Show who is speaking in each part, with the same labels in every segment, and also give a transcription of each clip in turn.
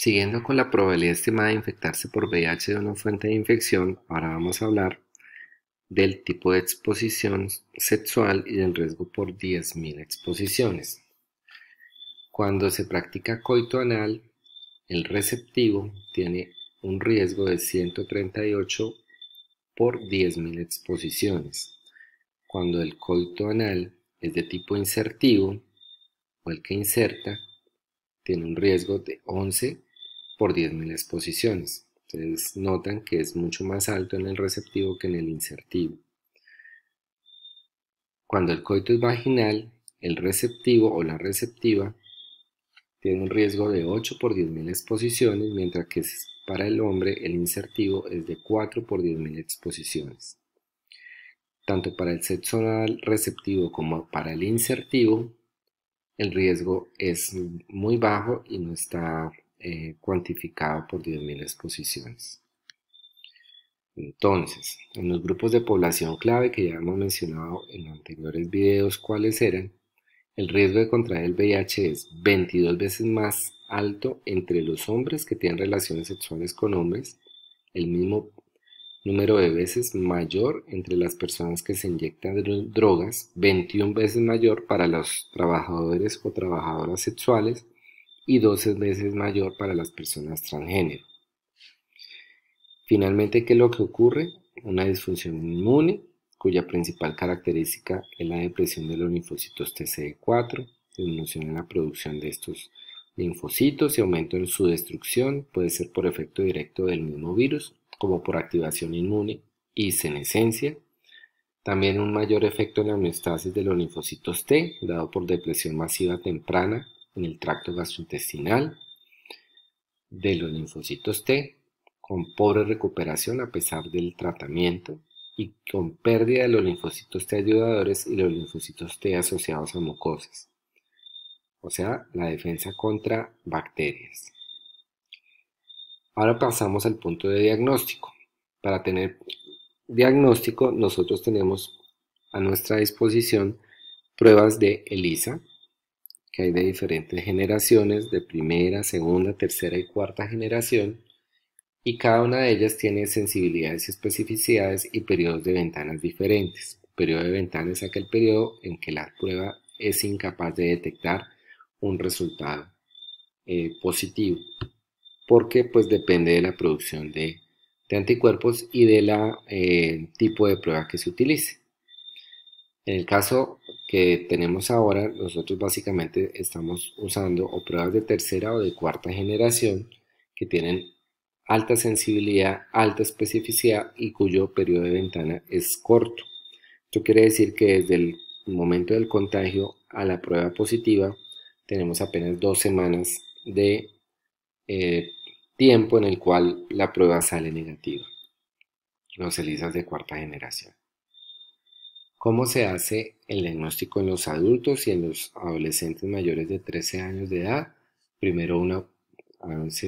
Speaker 1: siguiendo con la probabilidad estimada de infectarse por VIH de una fuente de infección, ahora vamos a hablar del tipo de exposición sexual y del riesgo por 10.000 exposiciones. Cuando se practica coito anal, el receptivo tiene un riesgo de 138 por 10.000 exposiciones. Cuando el coito anal es de tipo insertivo o el que inserta, tiene un riesgo de 11 por 10.000 exposiciones. Entonces notan que es mucho más alto en el receptivo que en el insertivo. Cuando el coito es vaginal, el receptivo o la receptiva tiene un riesgo de 8 por 10.000 exposiciones, mientras que para el hombre el insertivo es de 4 por 10.000 exposiciones. Tanto para el sexo receptivo como para el insertivo, el riesgo es muy bajo y no está eh, cuantificado por 10.000 exposiciones. Entonces, en los grupos de población clave que ya hemos mencionado en anteriores videos cuáles eran, el riesgo de contraer el VIH es 22 veces más alto entre los hombres que tienen relaciones sexuales con hombres, el mismo número de veces mayor entre las personas que se inyectan drogas, 21 veces mayor para los trabajadores o trabajadoras sexuales, y 12 veces mayor para las personas transgénero. Finalmente, ¿qué es lo que ocurre? Una disfunción inmune, cuya principal característica es la depresión de los linfocitos TCD4, e disminución en la producción de estos linfocitos y aumento en su destrucción, puede ser por efecto directo del mismo virus, como por activación inmune y senescencia. También un mayor efecto en la homeostasis de los linfocitos T, dado por depresión masiva temprana en el tracto gastrointestinal de los linfocitos T, con pobre recuperación a pesar del tratamiento y con pérdida de los linfocitos T ayudadores y los linfocitos T asociados a mucosas, o sea, la defensa contra bacterias. Ahora pasamos al punto de diagnóstico. Para tener diagnóstico, nosotros tenemos a nuestra disposición pruebas de ELISA, hay de diferentes generaciones, de primera, segunda, tercera y cuarta generación, y cada una de ellas tiene sensibilidades y especificidades y periodos de ventanas diferentes. periodo de ventana es aquel periodo en que la prueba es incapaz de detectar un resultado eh, positivo, porque pues depende de la producción de, anticuerpos y del eh, tipo de prueba que se utilice. En el caso que tenemos ahora, nosotros básicamente estamos usando o pruebas de tercera o de cuarta generación que tienen alta sensibilidad, alta especificidad y cuyo periodo de ventana es corto. Esto quiere decir que desde el momento del contagio a la prueba positiva tenemos apenas dos semanas de eh, tiempo en el cual la prueba sale negativa. Los ELISAs de cuarta generación cómo se hace el diagnóstico en los adultos y en los adolescentes mayores de 13 años de edad. Primero una,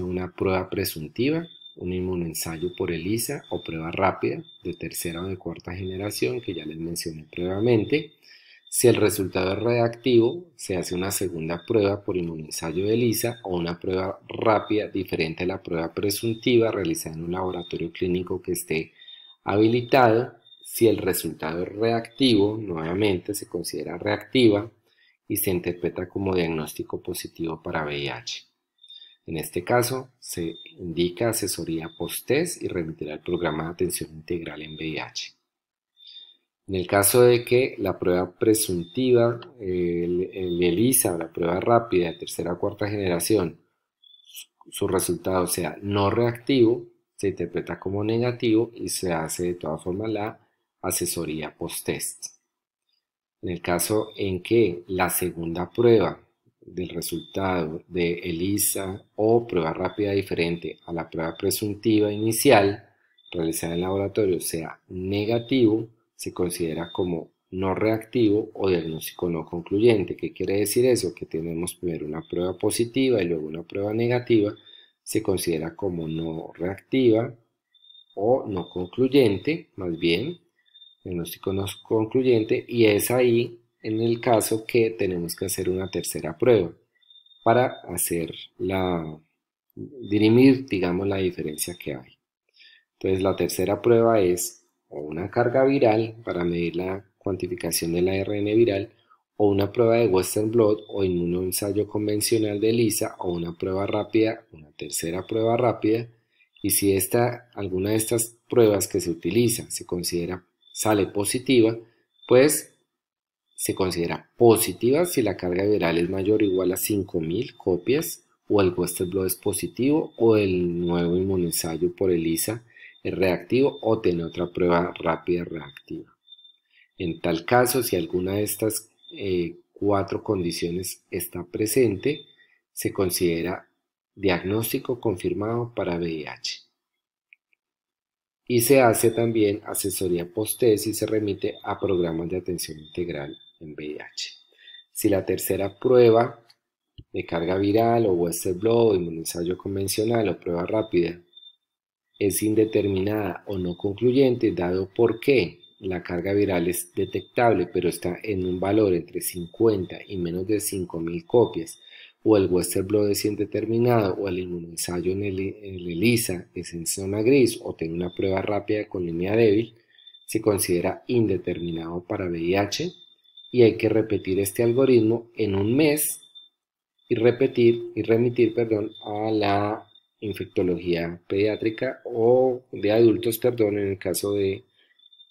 Speaker 1: una prueba presuntiva, un inmunoensayo por ELISA o prueba rápida de tercera o de cuarta generación que ya les mencioné previamente. Si el resultado es reactivo, se hace una segunda prueba por inmunensayo de ELISA o una prueba rápida diferente a la prueba presuntiva realizada en un laboratorio clínico que esté habilitado. Si el resultado es reactivo, nuevamente se considera reactiva y se interpreta como diagnóstico positivo para VIH. En este caso, se indica asesoría post-test y remitirá al programa de atención integral en VIH. En el caso de que la prueba presuntiva, el, el ELISA, la prueba rápida de tercera o cuarta generación, su resultado sea no reactivo, se interpreta como negativo y se hace de todas formas la asesoría post-test. En el caso en que la segunda prueba del resultado de ELISA o prueba rápida diferente a la prueba presuntiva inicial realizada en el laboratorio sea negativo, se considera como no reactivo o diagnóstico no concluyente. ¿Qué quiere decir eso? Que tenemos primero una prueba positiva y luego una prueba negativa, se considera como no reactiva o no concluyente, más bien, diagnóstico no concluyente y es ahí en el caso que tenemos que hacer una tercera prueba para hacer la dirimir, digamos, la diferencia que hay. Entonces, la tercera prueba es o una carga viral para medir la cuantificación de la ARN viral, o una prueba de Western Blood o inmunoensayo convencional de ELISA, o una prueba rápida, una tercera prueba rápida, y si esta, alguna de estas pruebas que se utiliza se considera sale positiva, pues se considera positiva si la carga viral es mayor o igual a 5.000 copias o el booster blood es positivo o el nuevo inmunizayo por el ISA es reactivo o tiene otra prueba rápida reactiva. En tal caso, si alguna de estas eh, cuatro condiciones está presente, se considera diagnóstico confirmado para VIH y se hace también asesoría post-test y se remite a programas de atención integral en VIH. Si la tercera prueba de carga viral o Western o ensayo convencional o prueba rápida es indeterminada o no concluyente, dado por qué la carga viral es detectable pero está en un valor entre 50 y menos de 5.000 copias o el Western Blot es indeterminado, o el inmunoensayo en el, ELISA es en zona gris, o tiene una prueba rápida con línea débil, se considera indeterminado para VIH y hay que repetir este algoritmo en un mes y repetir y remitir, perdón, a la infectología pediátrica o de adultos, perdón, en el caso de,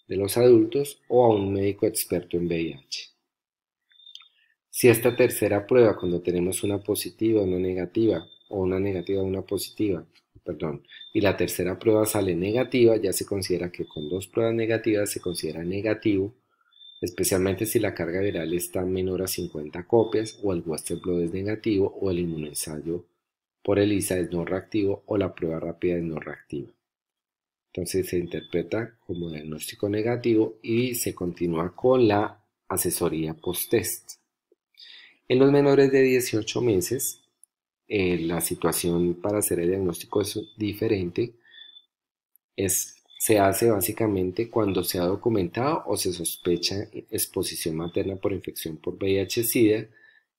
Speaker 1: de los adultos o a un médico experto en VIH. Si esta tercera prueba, cuando tenemos una positiva, una negativa, o una negativa, una positiva, perdón, y la tercera prueba sale negativa, ya se considera que con dos pruebas negativas se considera negativo, especialmente si la carga viral está menor a 50 copias, o el Western blood es negativo, o el inmunensayo por ELISA es no reactivo, o la prueba rápida es no reactiva. Entonces se interpreta como diagnóstico negativo y se continúa con la asesoría post-test. En los menores de 18 meses, eh, la situación para hacer el diagnóstico es diferente. se hace básicamente cuando se ha documentado o se sospecha exposición materna por infección por VIH-Sida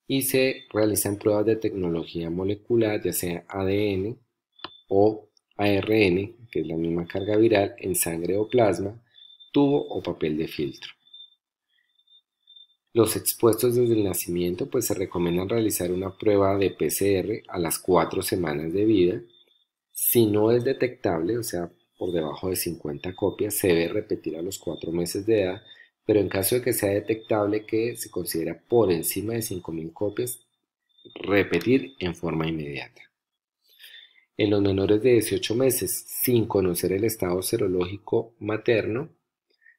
Speaker 1: y se realizan pruebas de tecnología molecular, ya sea ADN o ARN, que es la misma carga viral, en sangre o plasma, tubo o papel de filtro. Los expuestos desde el nacimiento, pues se recomienda realizar una prueba de PCR a las cuatro semanas de vida. Si no es detectable, o sea, por debajo de 50 copias, se debe repetir a los cuatro meses de edad, pero en caso de que sea detectable que se considera por encima de 5.000 copias, repetir en forma inmediata. En los menores de 18 meses, sin conocer el estado serológico materno,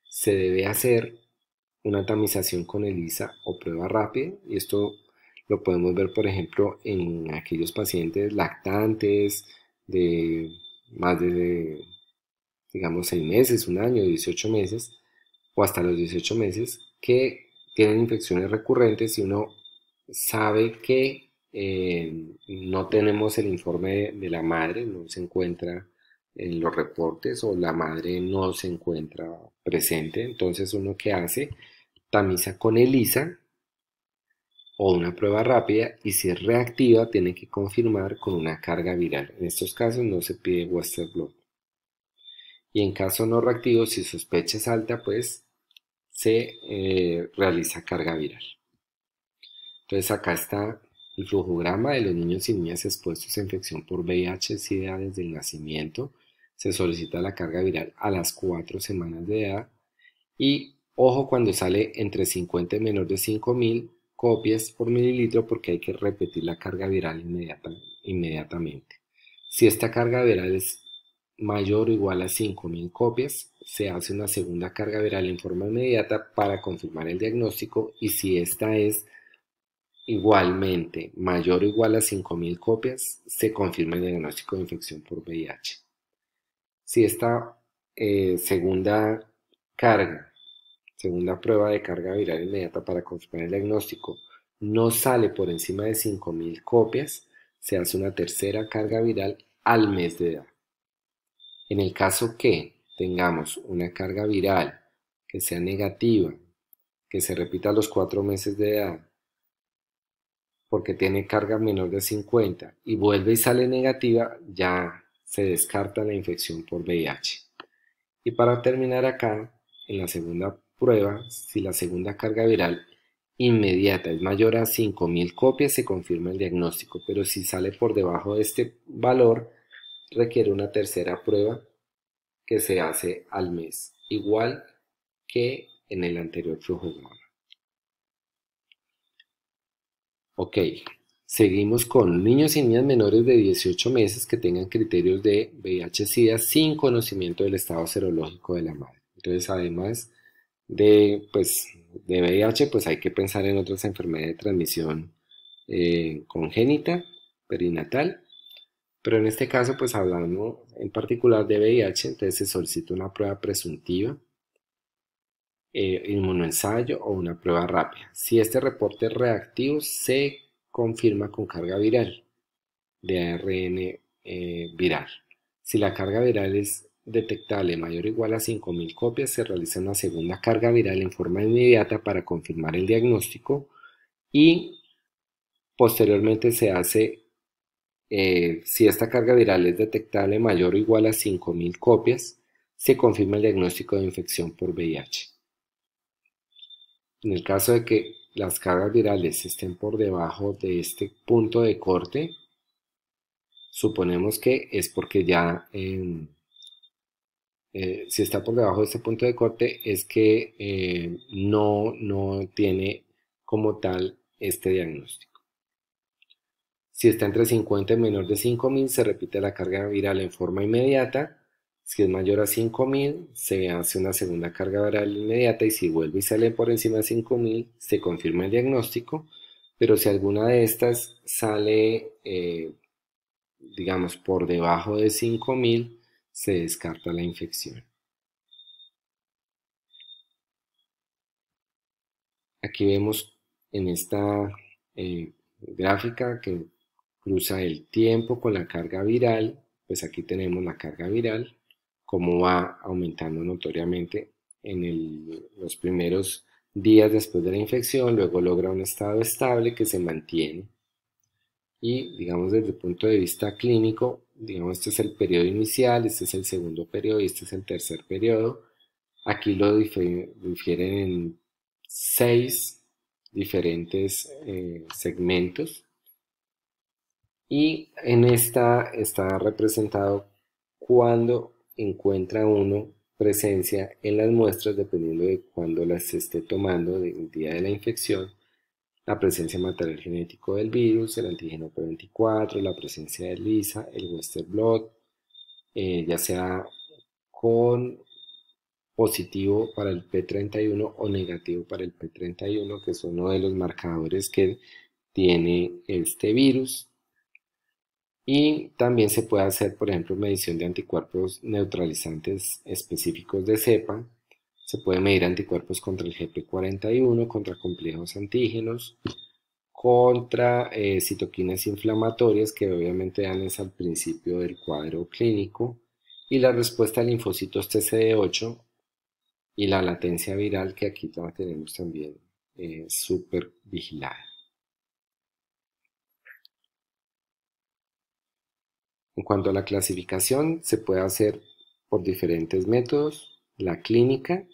Speaker 1: se debe hacer una tamización con ELISA o prueba rápida. Y esto lo podemos ver, por ejemplo, en aquellos pacientes lactantes de más de, digamos, seis meses, un año, 18 meses o hasta los 18 meses que tienen infecciones recurrentes y uno sabe que eh, no tenemos el informe de la madre, no se encuentra en los reportes o la madre no se encuentra presente. Entonces, uno que hace tamiza con ELISA o una prueba rápida y si es reactiva tiene que confirmar con una carga viral. En estos casos no se pide Western Blot. Y en caso no reactivo, si sospecha es alta, pues se eh, realiza carga viral. Entonces acá está el flujograma de los niños y niñas expuestos a infección por VIH-Sida desde el nacimiento. Se solicita la carga viral a las 4 semanas de edad y Ojo cuando sale entre 50 y menor de 5000 copias por mililitro porque hay que repetir la carga viral inmediatamente. Si esta carga viral es mayor o igual a 5000 copias, se hace una segunda carga viral en forma inmediata para confirmar el diagnóstico y si esta es igualmente mayor o igual a 5000 copias, se confirma el diagnóstico de infección por VIH. Si esta eh, segunda carga Segunda este, prueba de carga viral inmediata para confirmar el diagnóstico, no sale por encima de 5.000 copias, se hace una tercera carga viral al mes de edad. En el caso que tengamos una carga viral que sea negativa, que se repita a los 4 meses de edad, porque tiene carga menor de 50 y vuelve y sale negativa, ya se descarta la infección por VIH. Y para terminar acá, en la segunda prueba si la segunda carga viral inmediata es mayor a 5.000 copias, se confirma el diagnóstico, pero si sale por debajo de este valor, requiere una tercera prueba que se hace al mes, igual que en el anterior flujo humano. Ok, seguimos con niños y niñas menores de 18 meses que tengan criterios de VIH-Sida sin conocimiento del estado serológico de la madre. Entonces, además, de, pues, de VIH, pues hay que pensar en otras enfermedades de transmisión eh, congénita, perinatal, pero en este caso, pues hablando en particular de VIH, entonces se solicita una prueba presuntiva, eh, inmunoensayo o una prueba rápida. Si este reporte es reactivo, se confirma con carga viral de ARN eh, viral. Si la carga viral es detectable mayor o igual a 5.000 copias, se realiza una segunda carga viral en forma inmediata para confirmar el diagnóstico y posteriormente se hace, eh, si esta carga viral es detectable mayor o igual a 5.000 copias, se confirma el diagnóstico de infección por VIH. En el caso de que las cargas virales estén por debajo de este punto de corte, suponemos que es porque ya... en eh, si está por debajo de este punto de corte, es que eh, no, no tiene como tal este diagnóstico. Si está entre 50 y menor de 5.000, se repite la carga viral en forma inmediata. Si es mayor a 5.000, se hace una segunda carga viral inmediata y si vuelve y sale por encima de 5.000, se confirma el diagnóstico. Pero si alguna de estas sale, eh, digamos, por debajo de 5.000, se descarta la infección. Aquí vemos en esta eh, gráfica que cruza el tiempo con la carga viral, pues aquí tenemos la carga viral, como va aumentando notoriamente en los primeros días después de la infección, luego logra un estado estable que se mantiene y digamos desde el punto de vista clínico, digamos este es el periodo inicial, este es el segundo periodo y este es el tercer periodo. Aquí lo difieren en seis diferentes eh, segmentos y en esta está representado cuando encuentra uno presencia en las muestras dependiendo de cuándo las esté tomando del día de la infección la presencia de material genético del virus, el antígeno P24, la presencia de lisa, el Western blot, eh, ya sea con positivo para el P31 o negativo para el P31, que es uno de los marcadores que tiene este virus. Y también se puede hacer, por ejemplo, medición de anticuerpos neutralizantes específicos de cepa, se puede medir anticuerpos contra el GP41, contra complejos antígenos, contra eh, citoquinas inflamatorias que obviamente dan es al principio del cuadro clínico y la respuesta a linfocitos TCD8 y la latencia viral que aquí tenemos también eh, súper vigilada. En cuanto a la clasificación, se puede hacer por diferentes métodos, la clínica,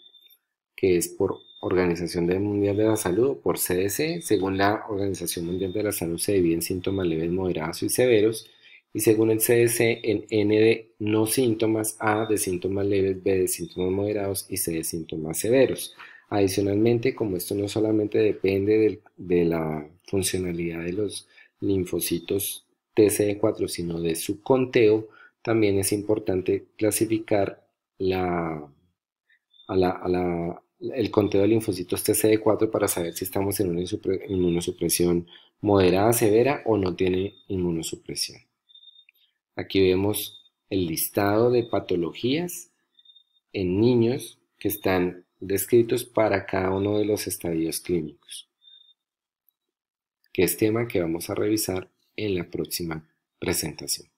Speaker 1: que es por Organización Mundial de la Salud o por CDC. Según la Organización Mundial de la Salud se dividen síntomas leves, moderados y severos. Y según el CDC, en N de no síntomas, A de síntomas leves, B de síntomas moderados y C de síntomas severos. Adicionalmente, como esto no solamente depende de, la funcionalidad de los linfocitos TCD4, sino de su conteo, también es importante clasificar la, a, la, el conteo de linfocitos este TCD4 para saber si estamos en una inmunosupresión moderada, severa o no tiene inmunosupresión. Aquí vemos el listado de patologías en niños que están descritos para cada uno de los estadios clínicos, que es tema que vamos a revisar en la próxima presentación.